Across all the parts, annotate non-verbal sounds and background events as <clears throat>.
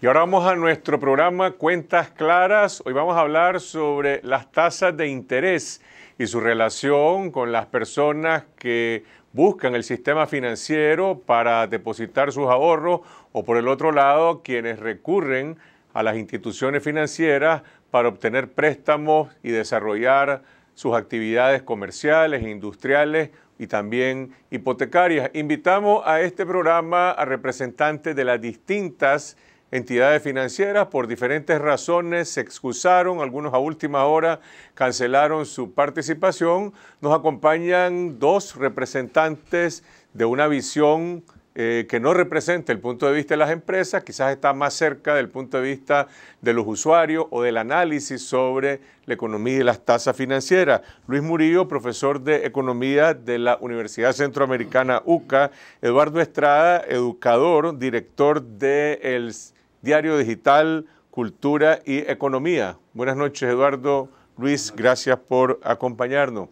Y ahora vamos a nuestro programa Cuentas Claras. Hoy vamos a hablar sobre las tasas de interés y su relación con las personas que buscan el sistema financiero para depositar sus ahorros o por el otro lado quienes recurren a las instituciones financieras para obtener préstamos y desarrollar sus actividades comerciales, industriales y también hipotecarias. Invitamos a este programa a representantes de las distintas Entidades financieras por diferentes razones se excusaron, algunos a última hora cancelaron su participación. Nos acompañan dos representantes de una visión eh, que no representa el punto de vista de las empresas, quizás está más cerca del punto de vista de los usuarios o del análisis sobre la economía y las tasas financieras. Luis Murillo, profesor de Economía de la Universidad Centroamericana UCA, Eduardo Estrada, educador, director del el Diario Digital, Cultura y Economía. Buenas noches, Eduardo. Luis, gracias por acompañarnos.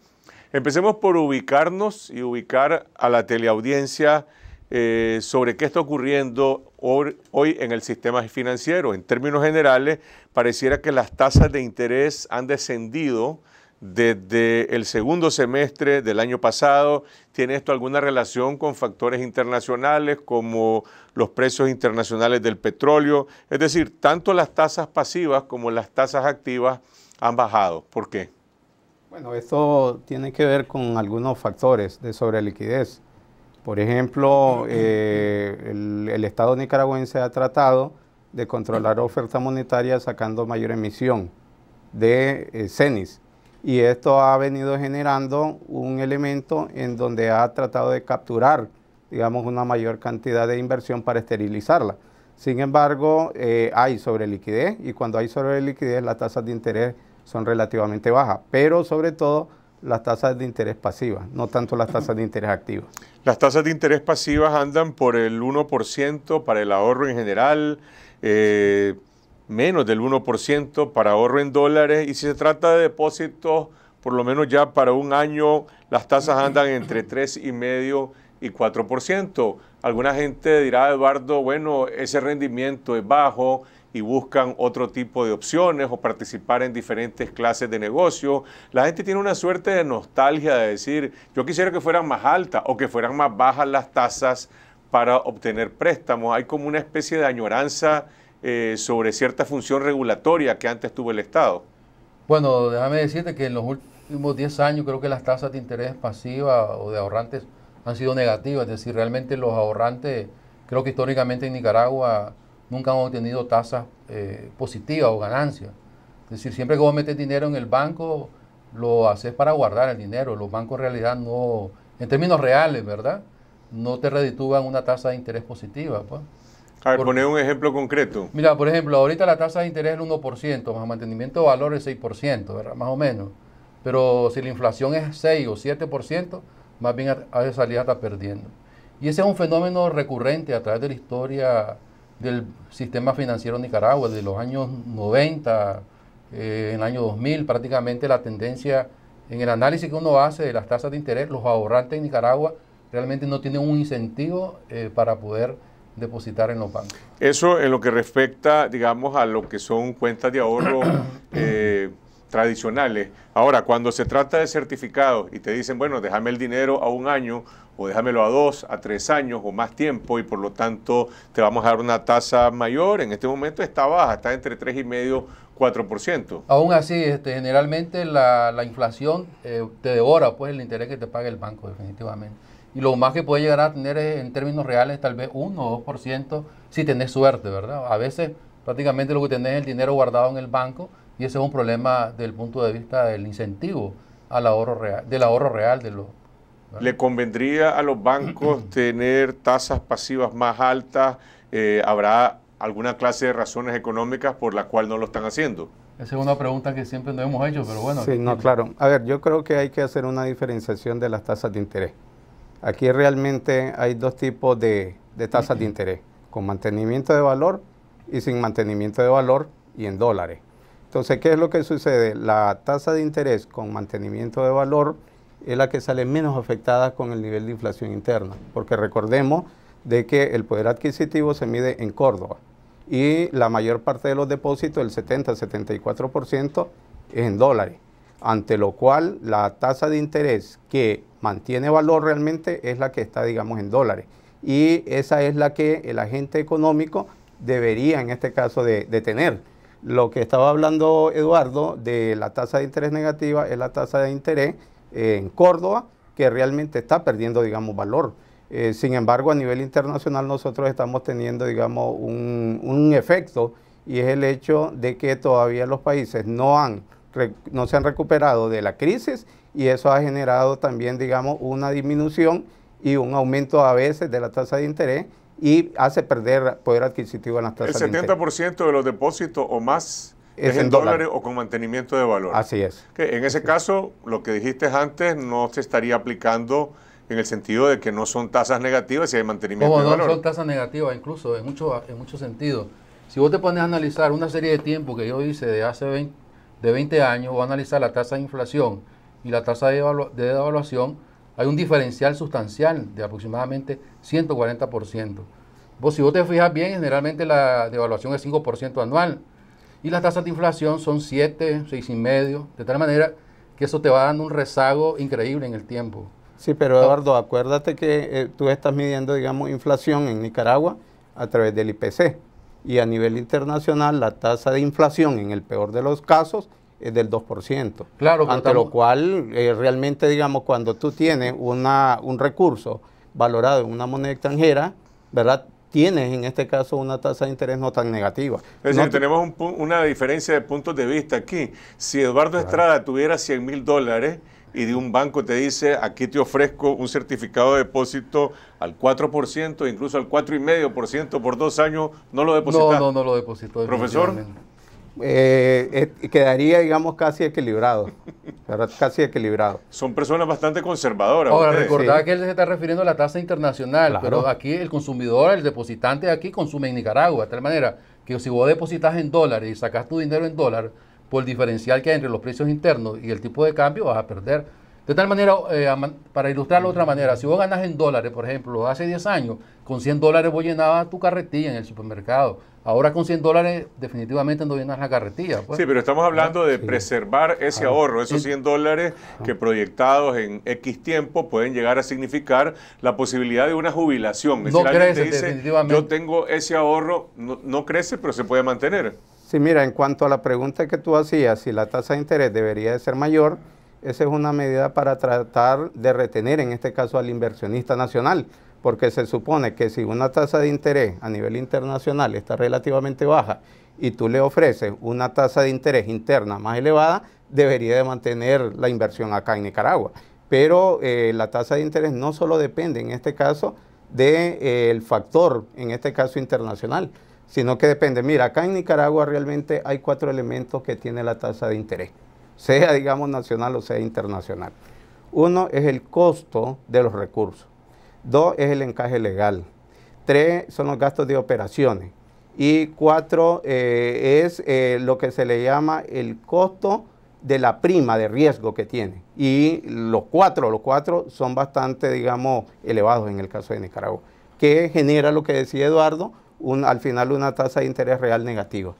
Empecemos por ubicarnos y ubicar a la teleaudiencia eh, sobre qué está ocurriendo hoy en el sistema financiero. En términos generales, pareciera que las tasas de interés han descendido desde el segundo semestre del año pasado. ¿Tiene esto alguna relación con factores internacionales como los precios internacionales del petróleo? Es decir, tanto las tasas pasivas como las tasas activas han bajado. ¿Por qué? Bueno, esto tiene que ver con algunos factores de liquidez. Por ejemplo, eh, el, Estado nicaragüense ha tratado de controlar oferta monetaria sacando mayor emisión de eh, CENIS y esto ha venido generando un elemento en donde ha tratado de capturar, digamos, una mayor cantidad de inversión para esterilizarla. Sin embargo, eh, hay sobre liquidez y cuando hay sobre liquidez las tasas de interés son relativamente bajas, pero sobre todo las tasas de interés pasivas, no tanto las tasas de interés activas. Las tasas de interés pasivas andan por el 1% para el ahorro en general. Eh, menos del 1% para ahorro en dólares y si se trata de depósitos, por lo menos ya para un año las tasas andan entre 3,5% y 4%. Alguna gente dirá, Eduardo, bueno, ese rendimiento es bajo y buscan otro tipo de opciones o participar en diferentes clases de negocio. La gente tiene una suerte de nostalgia de decir, yo quisiera que fueran más altas o que fueran más bajas las tasas para obtener préstamos. Hay como una especie de añoranza eh, sobre cierta función regulatoria que antes tuvo el Estado. Bueno, déjame decirte que en los últimos 10 años creo que las tasas de interés pasiva o de ahorrantes han sido negativas, es decir, realmente los ahorrantes, creo que históricamente en Nicaragua nunca han obtenido tasas eh, positivas o ganancias. Es decir, siempre que vos metes dinero en el banco, lo haces para guardar el dinero. Los bancos en realidad no, en términos reales, ¿verdad? No te reditúan una tasa de interés positiva. Pues. A por, poner un ejemplo concreto. Mira, por ejemplo, ahorita la tasa de interés es el 1%, más mantenimiento de valor es 6%, ¿verdad? más o menos. Pero si la inflación es 6 o 7%, más bien ha de salir hasta perdiendo. Y ese es un fenómeno recurrente a través de la historia del sistema financiero de Nicaragua, de los años 90, eh, en el año 2000, prácticamente la tendencia en el análisis que uno hace de las tasas de interés, los ahorrantes en Nicaragua realmente no tienen un incentivo eh, para poder depositar en los bancos. Eso en lo que respecta, digamos, a lo que son cuentas de ahorro <clears throat> eh, tradicionales. Ahora, cuando se trata de certificados y te dicen, bueno, déjame el dinero a un año o déjamelo a dos, a tres años o más tiempo y por lo tanto te vamos a dar una tasa mayor, en este momento está baja, está entre 3,5 y medio, 4%. Aún así, este, generalmente la, inflación eh, te devora pues el interés que te paga el banco, definitivamente y lo más que puede llegar a tener en términos reales tal vez 1 o 2% si tenés suerte, ¿verdad? A veces prácticamente lo que tenés es el dinero guardado en el banco y ese es un problema desde el punto de vista del incentivo al ahorro real, del ahorro real de los... ¿Le convendría a los bancos <clears throat> tener tasas pasivas más altas? Eh, ¿Habrá alguna clase de razones económicas por las cuales no lo están haciendo? Esa es una pregunta que siempre nos hemos hecho, pero bueno. Sí, no, claro. A ver, yo creo que hay que hacer una diferenciación de las tasas de interés. Aquí realmente hay dos tipos de, tasas de interés, con mantenimiento de valor y sin mantenimiento de valor y en dólares. Entonces, ¿qué es lo que sucede? La tasa de interés con mantenimiento de valor es la que sale menos afectada con el nivel de inflación interna, porque recordemos de que el poder adquisitivo se mide en Córdoba y la mayor parte de los depósitos, el 70-74%, es en dólares, ante lo cual la tasa de interés que mantiene valor realmente es la que está, digamos, en dólares. Y esa es la que el agente económico debería, en este caso, de, tener. Lo que estaba hablando Eduardo de la tasa de interés negativa es la tasa de interés eh, en Córdoba, que realmente está perdiendo, digamos, valor. Eh, sin embargo, a nivel internacional nosotros estamos teniendo, digamos, un, efecto y es el hecho de que todavía los países no, han, no se han recuperado de la crisis y eso ha generado también, digamos, una disminución y un aumento a veces de la tasa de interés y hace perder poder adquisitivo en las tasas de interés. El 70% de los depósitos o más es, en dólares o con mantenimiento de valor. Así es. en ese caso, lo que dijiste antes no se estaría aplicando en el sentido de que no son tasas negativas y hay mantenimiento de valor. No son tasas negativas, incluso en muchos en mucho sentidos. Si vos te pones a analizar una serie de tiempo que yo hice de hace 20, de 20 años, o a analizar la tasa de inflación y la tasa de, devaluación, hay un diferencial sustancial de aproximadamente 140%. Vos, si vos te fijas bien, generalmente la devaluación es 5% anual y las tasas de inflación son 7, 6,5, de tal manera que eso te va dando un rezago increíble en el tiempo. Sí, pero Eduardo, acuérdate que eh, tú estás midiendo, digamos, inflación en Nicaragua a través del IPC y a nivel internacional la tasa de inflación en el peor de los casos del 2%. Claro, ante lo cual, eh, realmente, digamos, cuando tú tienes una, un recurso valorado en una moneda extranjera, ¿verdad? Tienes en este caso una tasa de interés no tan negativa. tenemos una diferencia de puntos de vista aquí. Si Eduardo Estrada tuviera 100 mil dólares y de un banco te dice, aquí te ofrezco un certificado de depósito al 4%, incluso al 4,5% por dos años, no lo depositas. No, no, no lo deposito. Profesor. Eh, eh, quedaría, digamos, casi equilibrado. casi equilibrado. Son personas bastante conservadoras. Ahora, recordad que él se está refiriendo a la tasa internacional, pero aquí el consumidor, el depositante de aquí consume en Nicaragua, de tal manera que si vos depositas en dólares y sacas tu dinero en dólar, por el diferencial que hay entre los precios internos y el tipo de cambio, vas a perder. De tal manera, eh, para ilustrarlo de otra manera, si vos ganas en dólares, por ejemplo, hace 10 años, con 100 dólares vos llenabas tu carretilla en el supermercado Ahora con 100 dólares definitivamente no a la carretilla. Pues. Sí, pero estamos ah, hablando de preservar ese ah, ahorro, esos 100 dólares ah. que proyectados en X tiempo pueden llegar a significar la posibilidad de una jubilación. no crece, definitivamente. Yo tengo ese ahorro, no, no crece, pero se puede mantener. Sí, mira, en cuanto a la pregunta que tú hacías, si la tasa de interés debería de ser mayor, esa es una medida para tratar de retener, en este caso, al inversionista nacional porque se supone que si una tasa de interés a nivel internacional está relativamente baja y tú le ofreces una tasa de interés interna más elevada, debería de mantener la inversión acá en Nicaragua. Pero eh, la tasa de interés no solo depende en este caso del eh, factor, en este caso internacional, sino que depende. Mira, acá en Nicaragua realmente hay cuatro elementos que tiene la tasa de interés, sea digamos nacional o sea internacional. Uno es el costo de los recursos. Dos es el encaje legal. Tres son los gastos de operaciones. Y cuatro eh, es eh, lo que se le llama el costo de la prima de riesgo que tiene. Y los cuatro, los cuatro son bastante, digamos, elevados en el caso de Nicaragua, que genera lo que decía Eduardo, un, al final una tasa de interés real negativa.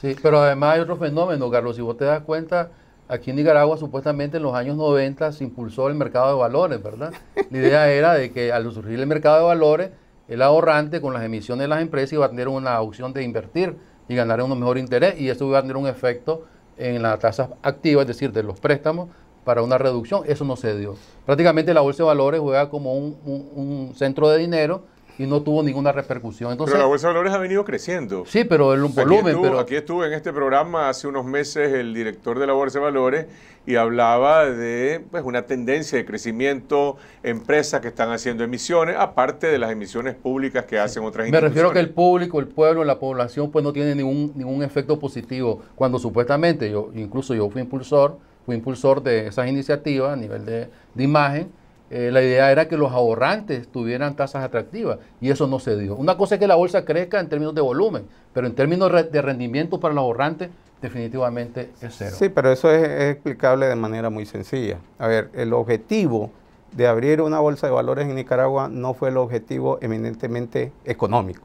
Sí, pero además hay otro fenómeno, Carlos, si vos te das cuenta, aquí en Nicaragua supuestamente en los años 90 se impulsó el mercado de valores, ¿verdad? La idea era de que al surgir el mercado de valores, el ahorrante con las emisiones de las empresas iba a tener una opción de invertir y ganar un mejor interés y eso iba a tener un efecto en la tasa activa, es decir, de los préstamos para una reducción. Eso no se dio. Prácticamente la bolsa de valores juega como un centro de dinero y no tuvo ninguna repercusión. Entonces, pero la Bolsa de Valores ha venido creciendo. Sí, pero en un volumen. Aquí estuve pero... aquí estuvo en este programa hace unos meses el director de la Bolsa de Valores y hablaba de pues, una tendencia de crecimiento, empresas que están haciendo emisiones, aparte de las emisiones públicas que hacen otras Me refiero a que el público, el pueblo, la población, pues no tiene ningún, ningún efecto positivo, cuando supuestamente, yo incluso yo fui impulsor, fui impulsor de esas iniciativas a nivel de, de imagen, eh, la idea era que los ahorrantes tuvieran tasas atractivas y eso no se dio. Una cosa es que la bolsa crezca en términos de volumen, pero en términos de rendimiento para los ahorrantes definitivamente es cero. Sí, pero eso es explicable de manera muy sencilla. A ver, el objetivo de abrir una bolsa de valores en Nicaragua no fue el objetivo eminentemente económico,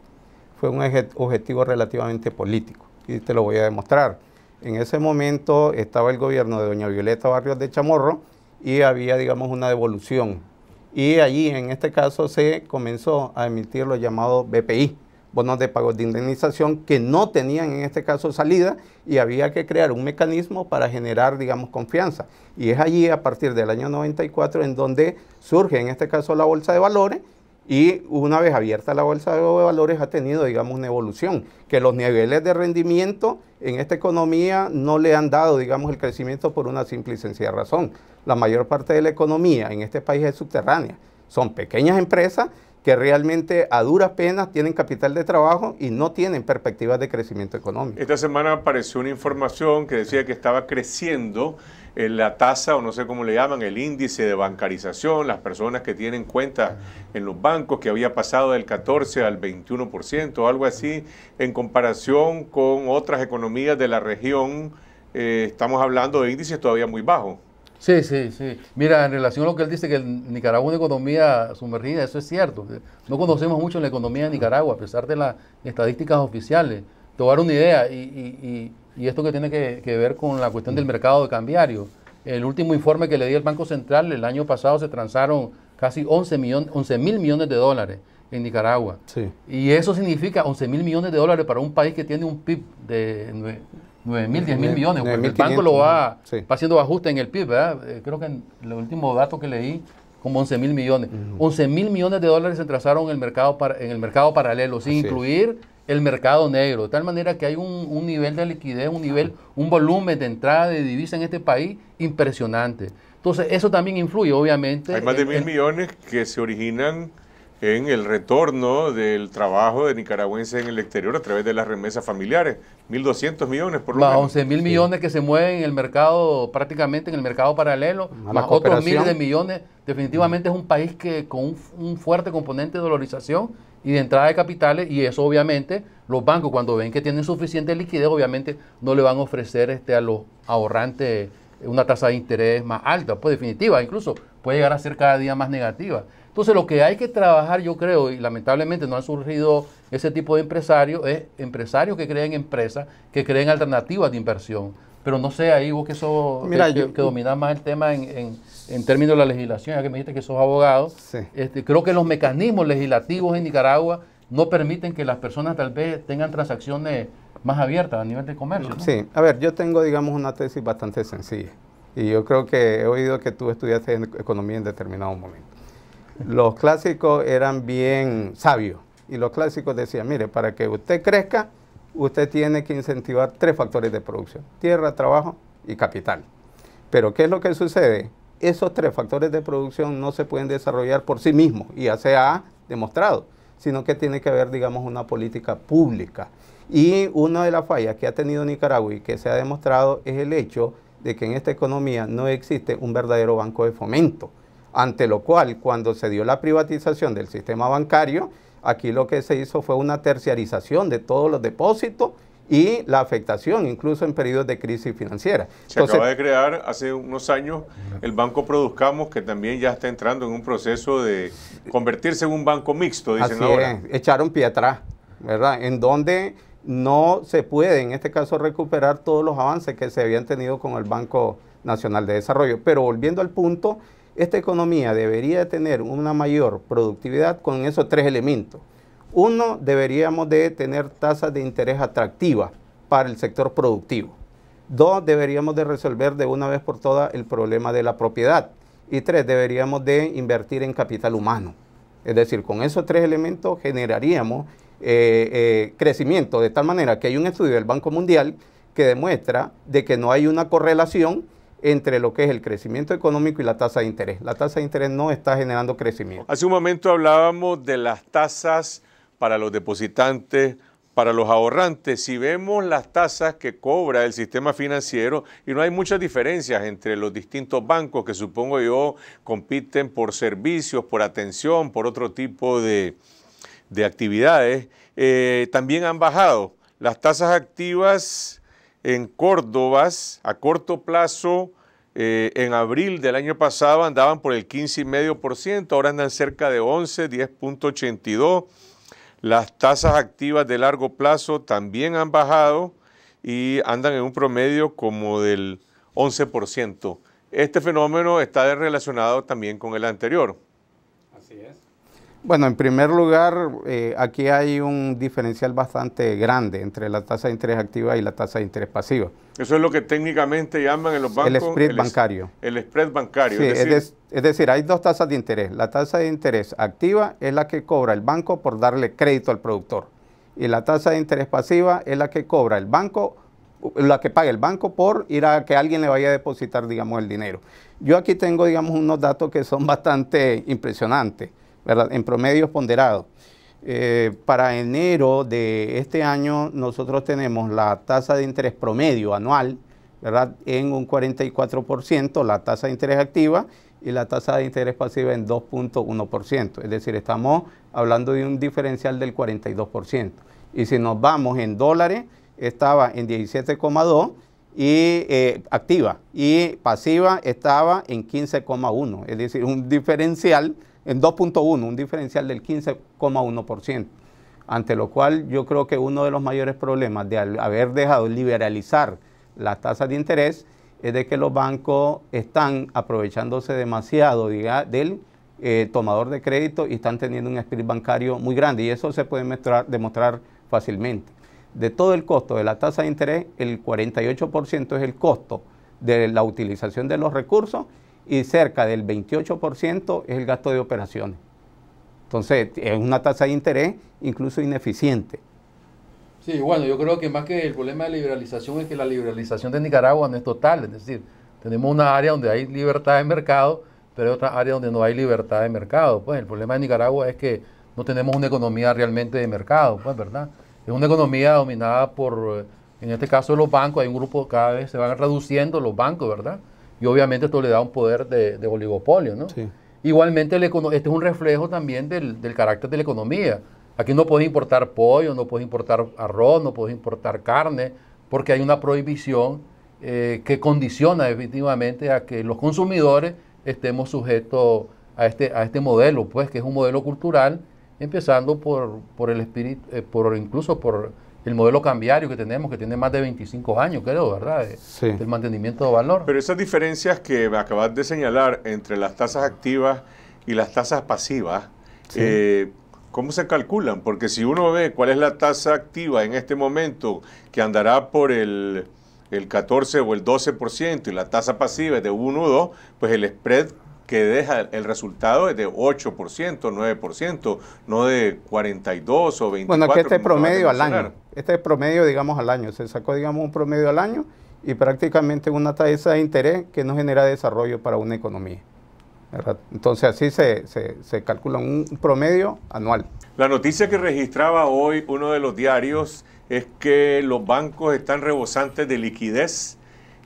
fue un objetivo relativamente político y te lo voy a demostrar. En ese momento estaba el gobierno de doña Violeta Barrios de Chamorro, y había, digamos, una devolución. Y allí, en este caso, se comenzó a emitir lo llamado BPI, bonos de pago de indemnización, que no tenían en este caso salida y había que crear un mecanismo para generar, digamos, confianza. Y es allí, a partir del año 94, en donde surge, en este caso, la bolsa de valores y una vez abierta la bolsa de valores ha tenido, digamos, una evolución, que los niveles de rendimiento en esta economía no le han dado, digamos, el crecimiento por una simple y sencilla razón. La mayor parte de la economía en este país es subterránea. Son pequeñas empresas que realmente a duras penas tienen capital de trabajo y no tienen perspectivas de crecimiento económico. Esta semana apareció una información que decía que estaba creciendo la tasa o no sé cómo le llaman, el índice de bancarización, las personas que tienen cuentas en los bancos, que había pasado del 14 al 21%, algo así, en comparación con otras economías de la región, eh, estamos hablando de índices todavía muy bajos. Sí, sí, sí. Mira, en relación a lo que él dice, que el Nicaragua es una economía sumergida, eso es cierto. No conocemos mucho la economía de Nicaragua, a pesar de las estadísticas oficiales. Tomar una idea, y y esto que tiene que, ver con la cuestión del mercado de cambiario. El último informe que le di el Banco Central, el año pasado se transaron casi 11, mil millones de dólares en Nicaragua. Y eso significa 11 mil millones de dólares para un país que tiene un PIB de 9, mil, 10 mil millones. el banco lo va, haciendo ajuste en el PIB, ¿verdad? Eh, creo que en el último dato que leí, como 11 mil millones. 11 mil millones de dólares se trazaron en el mercado, en el mercado paralelo, sin incluir el mercado negro, de tal manera que hay un, nivel de liquidez, un nivel, un volumen de entrada de divisa en este país impresionante. Entonces, eso también influye, obviamente. Hay más de mil millones que se originan en el retorno del trabajo de nicaragüenses en el exterior a través de las remesas familiares. 1.200 millones por lo más menos. 11 mil millones que se mueven en el mercado, prácticamente en el mercado paralelo, más otros miles de millones. Definitivamente es un país que con un, fuerte componente de dolarización y de entrada de capitales y eso obviamente los bancos cuando ven que tienen suficiente liquidez obviamente no le van a ofrecer este, a los ahorrantes eh, una tasa de interés más alta, pues definitiva, incluso puede llegar a ser cada día más negativa. Entonces lo que hay que trabajar yo creo, y lamentablemente no han surgido ese tipo de empresarios, es empresarios que creen empresas, que creen alternativas de inversión pero no sé, ahí vos que eso Mira, que, yo, dominás más el tema en, términos de la legislación, ya que me dijiste que sos abogado, este, creo que los mecanismos legislativos en Nicaragua no permiten que las personas tal vez tengan transacciones más abiertas a nivel de comercio. Sí, a ver, yo tengo, digamos, una tesis bastante sencilla. Y yo creo que he oído que tú estudiaste economía en determinado momento. Los clásicos eran bien sabios. Y los clásicos decían, mire, para que usted crezca, usted tiene que incentivar tres factores de producción, tierra, trabajo y capital. Pero ¿qué es lo que sucede? Esos tres factores de producción no se pueden desarrollar por sí mismos, y ya se ha demostrado, sino que tiene que haber, digamos, una política pública. Y una de las fallas que ha tenido Nicaragua y que se ha demostrado es el hecho de que en esta economía no existe un verdadero banco de fomento, ante lo cual cuando se dio la privatización del sistema bancario, Aquí lo que se hizo fue una terciarización de todos los depósitos y la afectación, incluso en periodos de crisis financiera. Se acaba de crear hace unos años el Banco Produzcamos, que también ya está entrando en un proceso de convertirse en un banco mixto, dicen así ahora. echaron pie atrás, ¿verdad? En donde no se puede, en este caso, recuperar todos los avances que se habían tenido con el Banco Nacional de Desarrollo. Pero volviendo al punto, esta economía debería tener una mayor productividad con esos tres elementos. Uno, deberíamos de tener tasas de interés atractivas para el sector productivo. Dos, deberíamos de resolver de una vez por todas el problema de la propiedad. Y tres, deberíamos de invertir en capital humano. Es decir, con esos tres elementos generaríamos eh, eh, crecimiento, de tal manera que hay un estudio del Banco Mundial que demuestra de que no hay una correlación entre lo que es el crecimiento económico y la tasa de interés. La tasa de interés no está generando crecimiento. Hace un momento hablábamos de las tasas para los depositantes, para los ahorrantes. Si vemos las tasas que cobra el sistema financiero, y no hay muchas diferencias entre los distintos bancos que supongo yo compiten por servicios, por atención, por otro tipo de, actividades, eh, también han bajado. Las tasas activas en Córdoba a corto plazo. Eh, en abril del año pasado andaban por el 15,5%, ahora andan cerca de 11, 10.82. Las tasas activas de largo plazo también han bajado y andan en un promedio como del 11%. Este fenómeno está relacionado también con el anterior. Así es. Bueno, en primer lugar, eh, aquí hay un diferencial bastante grande entre la tasa de interés activa y la tasa de interés pasiva. Eso es lo que técnicamente llaman en los bancos. El spread bancario. el spread bancario. Sí, es, decir, hay dos tasas de interés. La tasa de interés activa es la que cobra el banco por darle crédito al productor. Y la tasa de interés pasiva es la que cobra el banco, la que paga el banco por ir a que alguien le vaya a depositar, digamos, el dinero. Yo aquí tengo, digamos, unos datos que son <laughs> bastante impresionantes. En promedios ponderados. Eh, para enero de este año nosotros tenemos la tasa de interés promedio anual, ¿verdad? En un 44%, la tasa de interés activa y la tasa de interés pasiva en 2.1%. Es decir, estamos hablando de un diferencial del 42%. Y si nos vamos en dólares, estaba en 17,2 y eh, activa y pasiva estaba en 15,1, es decir, un diferencial en 2.1, un diferencial del 15,1%, ante lo cual yo creo que uno de los mayores problemas de haber dejado liberalizar las tasas de interés es de que los bancos están aprovechándose demasiado del eh, tomador de crédito y están teniendo un espíritu bancario muy grande y eso se puede demostrar fácilmente. De todo el costo de la tasa de interés, el 48% es el costo de la utilización de los recursos y cerca del 28% es el gasto de operaciones. Entonces, es una tasa de interés incluso ineficiente. Sí, bueno, yo creo que más que el problema de liberalización es que la liberalización de Nicaragua no es total, es decir, tenemos una área donde hay libertad de mercado, pero hay otra área donde no hay libertad de mercado. Pues el problema de Nicaragua es que no tenemos una economía realmente de mercado, pues, ¿verdad? Es una economía dominada por, en este caso, los bancos, hay un grupo, cada vez se van reduciendo los bancos, ¿verdad? Y obviamente esto le da un poder de, oligopolio, ¿no? Igualmente, este es un reflejo también del, carácter de la economía. Aquí no puedes importar pollo, no puedes importar arroz, no puedes importar carne, porque hay una prohibición eh, que condiciona definitivamente a que los consumidores estemos sujetos a este, a este modelo, pues que es un modelo cultural, empezando por, por el espíritu, eh, por, incluso por el modelo cambiario que tenemos, que tiene más de 25 años, creo, ¿verdad? Eh, sí. El mantenimiento de valor. Pero esas diferencias que acabas de señalar entre las tasas activas y las tasas pasivas, eh, ¿cómo se calculan? Porque si uno ve cuál es la tasa activa en este momento, que andará por el, el 14 o el 12%, y la tasa pasiva es de 1 o 2, pues el spread que deja el resultado de 8%, 9%, no de 42 o 24%. Bueno, que este es promedio al año. Este es promedio, digamos, al año. Se sacó, digamos, un promedio al año y prácticamente una tasa de interés que no genera desarrollo para una economía. Entonces así se, calcula un promedio anual. La noticia que registraba hoy uno de los diarios es que los bancos están rebosantes de liquidez,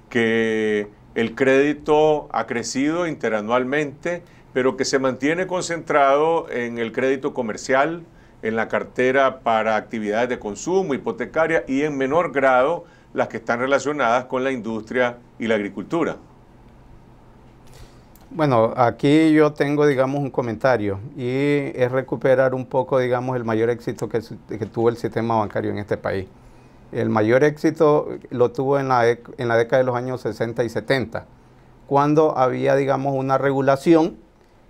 que el crédito ha crecido interanualmente, pero que se mantiene concentrado en el crédito comercial, en la cartera para actividades de consumo, hipotecaria y en menor grado las que están relacionadas con la industria y la agricultura. Bueno, aquí yo tengo, digamos, un comentario y es recuperar un poco, digamos, el mayor éxito que, que tuvo el sistema bancario en este país. El mayor éxito lo tuvo en la, década de los años 60 y 70, cuando había, digamos, una regulación,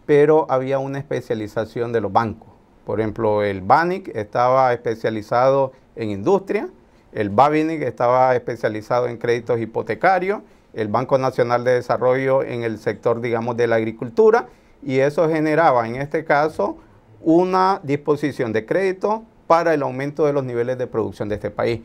pero había una especialización de los bancos. Por ejemplo, el BANIC estaba especializado en industria, el BABINIC estaba especializado en créditos hipotecarios, el Banco Nacional de Desarrollo en el sector, digamos, de la agricultura, y eso generaba, en este caso, una disposición de crédito para el aumento de los niveles de producción de este país.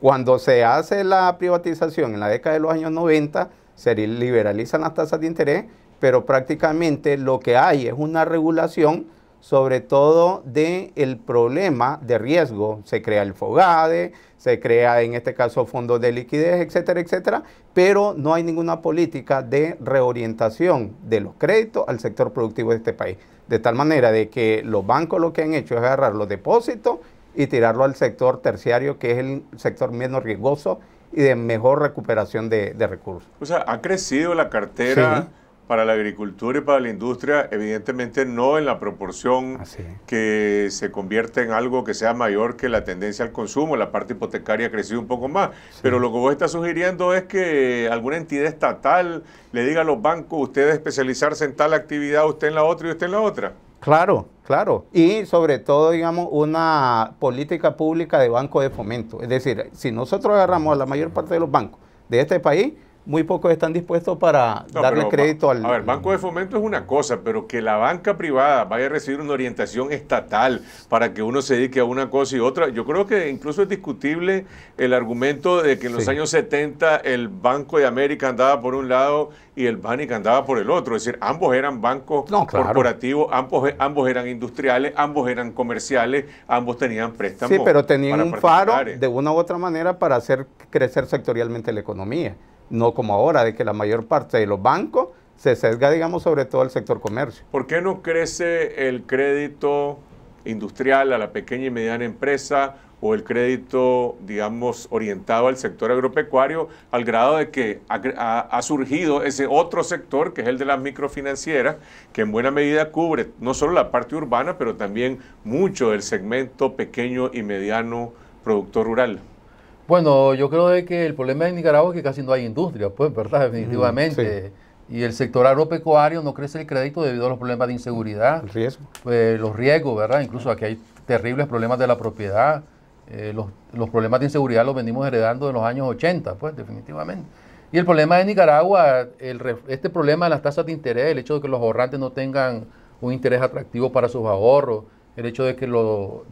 Cuando se hace la privatización en la década de los años 90, se liberalizan las tasas de interés, pero prácticamente lo que hay es una regulación sobre todo del problema de riesgo. Se crea el FOGADE, se crea en este caso fondos de liquidez, etcétera, etcétera, pero no hay ninguna política de reorientación de los créditos al sector productivo de este país. De tal manera de que los bancos lo que han hecho es agarrar los depósitos y tirarlo al sector terciario, que es el sector menos riesgoso y de mejor recuperación de, recursos. O sea, ha crecido la cartera para la agricultura y para la industria, evidentemente no en la proporción que se convierte en algo que sea mayor que la tendencia al consumo, la parte hipotecaria ha crecido un poco más, pero lo que vos estás sugiriendo es que alguna entidad estatal le diga a los bancos, ustedes especializarse en tal actividad, usted en la otra y usted en la otra. Claro, claro. Y sobre todo, digamos, una política pública de banco de fomento. Es decir, si nosotros agarramos a la mayor parte de los bancos de este país, muy pocos están dispuestos para darle crédito al... A ver, Banco de Fomento es una cosa, pero que la banca privada vaya a recibir una orientación estatal para que uno se dedique a una cosa y otra, yo creo que incluso es discutible el argumento de que en los años 70 el Banco de América andaba por un lado y el Banic andaba por el otro, es decir, ambos eran bancos corporativos, ambos, ambos eran industriales, ambos eran comerciales, ambos tenían préstamos. Sí, pero tenían un faro de una u otra manera para hacer crecer sectorialmente la economía no como ahora, de que la mayor parte de los bancos se sesga, digamos, sobre todo al sector comercio. ¿Por qué no crece el crédito industrial a la pequeña y mediana empresa o el crédito, digamos, orientado al sector agropecuario, al grado de que ha, surgido ese otro sector, que es el de las microfinancieras, que en buena medida cubre no solo la parte urbana, pero también mucho del segmento pequeño y mediano productor rural. Bueno, yo creo que el problema de Nicaragua es que casi no hay industria, pues, ¿verdad? Definitivamente. Y el sector agropecuario no crece el crédito debido a los problemas de inseguridad. El riesgo. Eh, los riesgos, ¿verdad? Incluso aquí hay terribles problemas de la propiedad. Eh, los, problemas de inseguridad los venimos heredando en los años 80, pues, definitivamente. Y el problema de Nicaragua, este problema de las tasas de interés, el hecho de que los ahorrantes no tengan un interés atractivo para sus ahorros, el hecho de que, los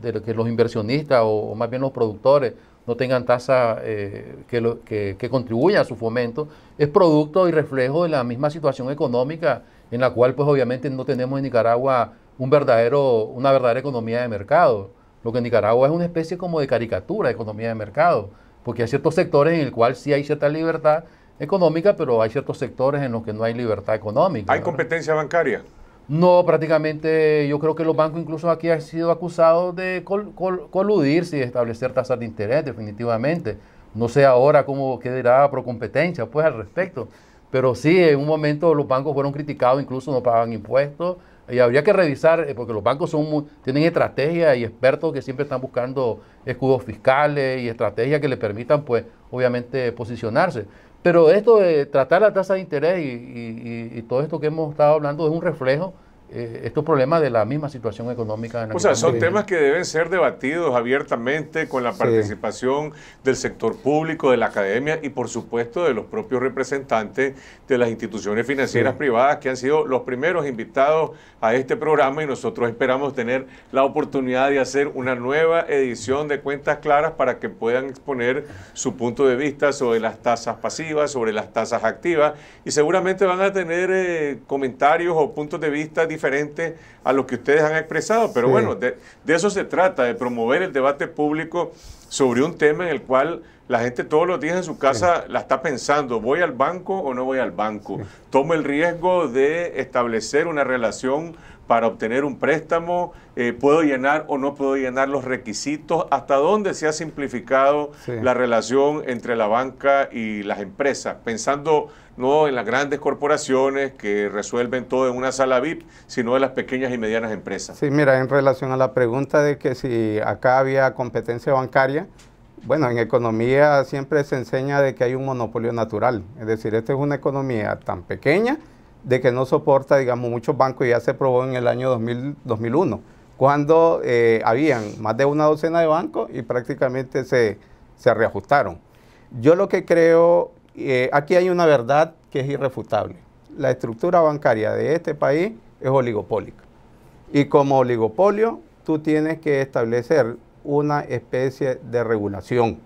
inversionistas o más bien los productores no tengan tasa eh, que, lo, que, contribuya a su fomento, es producto y reflejo de la misma situación económica en la cual pues obviamente no tenemos en Nicaragua un verdadero, una verdadera economía de mercado. Lo que Nicaragua es una especie como de caricatura de economía de mercado, porque hay ciertos sectores en el cual sí hay cierta libertad económica, pero hay ciertos sectores en los que no hay libertad económica. ¿Hay competencia bancaria? No, prácticamente yo creo que los bancos incluso aquí han sido acusados de col, coludirse y establecer tasas de interés, definitivamente. No sé ahora cómo quedará procompetencia pues al respecto, pero sí, en un momento los bancos fueron criticados, incluso no pagaban impuestos y habría que revisar, eh, porque los bancos son tienen estrategias y expertos que siempre están buscando escudos fiscales y estrategias que le permitan pues obviamente posicionarse. Pero esto de tratar la tasa de interés y, y, todo esto que hemos estado hablando es un reflejo eh, estos problemas de la misma situación económica. En la o sea, son temas que deben ser debatidos abiertamente con la participación del sector público, de la academia y por supuesto de los propios representantes de las instituciones financieras privadas que han sido los primeros invitados a este programa y nosotros esperamos tener la oportunidad de hacer una nueva edición de Cuentas Claras para que puedan exponer su punto de vista sobre las tasas pasivas, sobre las tasas activas y seguramente van a tener eh, comentarios o puntos de vista diferentes diferente a lo que ustedes han expresado, pero bueno, de, eso se trata, de promover el debate público sobre un tema en el cual la gente todos los días en su casa la está pensando, ¿voy al banco o no voy al banco? Tomo el riesgo de establecer una relación para obtener un préstamo, eh, puedo llenar o no puedo llenar los requisitos, hasta dónde se ha simplificado la relación entre la banca y las empresas, pensando no en las grandes corporaciones que resuelven todo en una sala VIP, sino en las pequeñas y medianas empresas. Sí, mira, en relación a la pregunta de que si acá había competencia bancaria, bueno, en economía siempre se enseña de que hay un monopolio natural, es decir, esta es una economía tan pequeña, de que no soporta, digamos, muchos bancos, y ya se probó en el año 2001, cuando eh, habían más de una docena de bancos y prácticamente se, reajustaron. Yo lo que creo, eh, aquí hay una verdad que es irrefutable. La estructura bancaria de este país es oligopólica. Y como oligopolio, tú tienes que establecer una especie de regulación,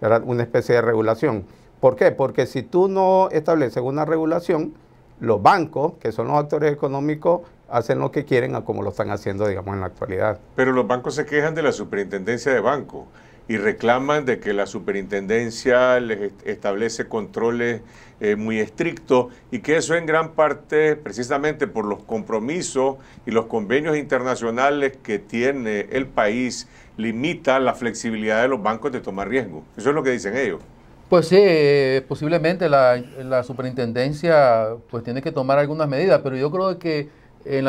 ¿verdad? Una especie de regulación. ¿Por qué? Porque si tú no estableces una regulación, los bancos, que son los actores económicos, hacen lo que quieren a como lo están haciendo, digamos, en la actualidad. Pero los bancos se quejan de la superintendencia de bancos y reclaman de que la superintendencia les establece controles eh, muy estrictos y que eso en gran parte precisamente por los compromisos y los convenios internacionales que tiene el país limita la flexibilidad de los bancos de tomar riesgo. Eso es lo que dicen ellos. Pues sí, eh, posiblemente la, superintendencia pues tiene que tomar algunas medidas, pero yo creo que el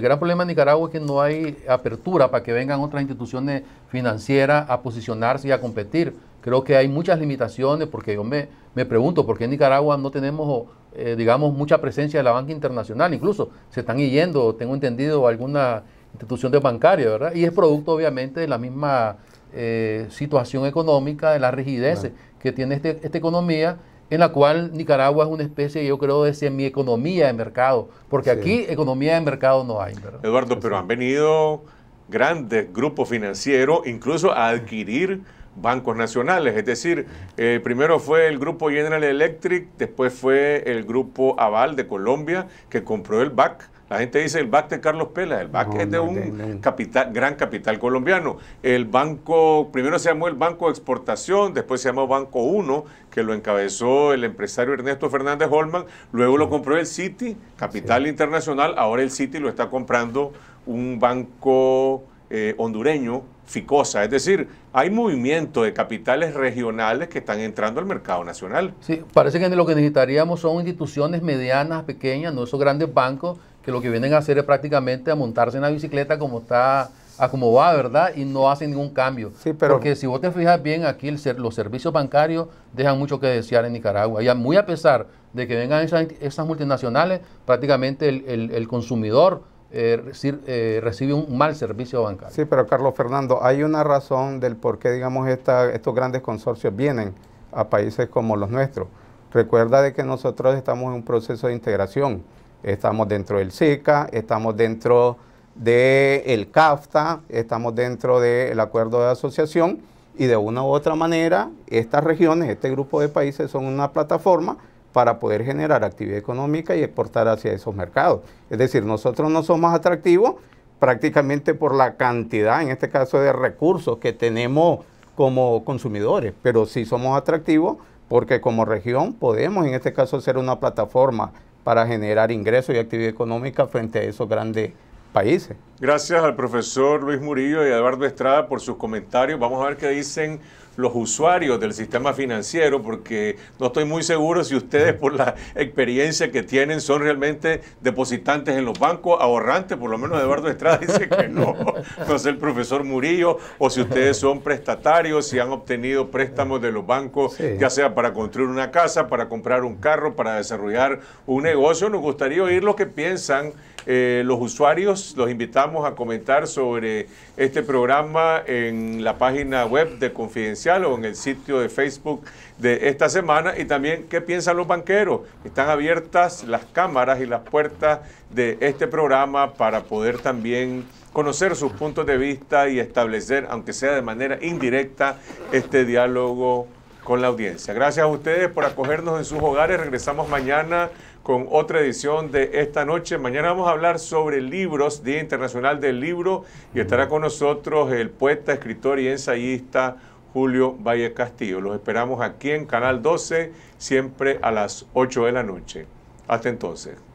gran problema en Nicaragua es que no hay apertura para que vengan otras instituciones financieras a posicionarse y a competir. Creo que hay muchas limitaciones porque yo me, pregunto por qué en Nicaragua no tenemos, eh, digamos, mucha presencia de la banca internacional. Incluso se están yendo, tengo entendido, alguna institución de bancaria, ¿verdad? Y es producto obviamente de la misma eh, situación económica, de las rigideces que tiene este, esta economía en la cual Nicaragua es una especie, yo creo, de semi-economía de mercado, porque aquí economía de mercado no hay. Eduardo, pero han venido grandes grupos financieros incluso a adquirir bancos nacionales, es decir, eh, primero fue el grupo General Electric, después fue el grupo Aval de Colombia que compró el BAC la gente dice el BAC de Carlos Pela, el BAC es de un Capital, gran capital colombiano. El banco, primero se llamó el Banco de Exportación, después se llamó Banco 1, que lo encabezó el empresario Ernesto Fernández Holman, luego lo compró el Citi, Capital Internacional, ahora el Citi lo está comprando un banco eh, hondureño, Ficosa. Es decir, hay movimiento de capitales regionales que están entrando al mercado nacional. Sí, parece que lo que necesitaríamos son instituciones medianas, pequeñas, no esos grandes bancos que lo que vienen a hacer es prácticamente a montarse en la bicicleta como está a va, ¿verdad? Y no hacen ningún cambio. Porque si vos te fijas bien, aquí los servicios bancarios dejan mucho que desear en Nicaragua. Ya muy a pesar de que vengan esas, multinacionales, prácticamente el, consumidor eh, eh, recibe un mal servicio bancario. Sí, pero Carlos Fernando, hay una razón del por qué, digamos, estos grandes consorcios vienen a países como los nuestros. Recuerda de que nosotros estamos en un proceso de integración Estamos dentro del SECA, estamos dentro del CAFTA, estamos dentro del acuerdo de asociación y de una u otra manera estas regiones, este grupo de países son una plataforma para poder generar actividad económica y exportar hacia esos mercados. Es decir, nosotros no somos atractivos prácticamente por la cantidad, en este caso, de recursos que tenemos como consumidores, pero sí somos atractivos porque como región podemos en este caso ser una plataforma para generar ingresos y actividad económica frente a esos grandes países. Gracias al profesor Luis Murillo y a Eduardo Estrada por sus comentarios. Vamos a ver qué dicen los usuarios del sistema financiero, porque no estoy muy seguro si ustedes por la experiencia que tienen son realmente depositantes en los bancos, ahorrantes, por lo menos Eduardo Estrada dice que no, no sé el profesor Murillo, o si ustedes son prestatarios, si han obtenido préstamos de los bancos, ya sea para construir una casa, para comprar un carro, para desarrollar un negocio, nos gustaría oír lo que piensan eh, los usuarios los invitamos a comentar sobre este programa en la página web de Confidencial o en el sitio de Facebook de esta semana y también qué piensan los banqueros. Están abiertas las cámaras y las puertas de este programa para poder también conocer sus puntos de vista y establecer, aunque sea de manera indirecta, este diálogo con la audiencia. Gracias a ustedes por acogernos en sus hogares. Regresamos mañana con otra edición de esta noche. Mañana vamos a hablar sobre libros, Día Internacional del Libro, y estará con nosotros el poeta, escritor y ensayista Julio Valle Castillo. Los esperamos aquí en Canal 12, siempre a las 8 de la noche. Hasta entonces.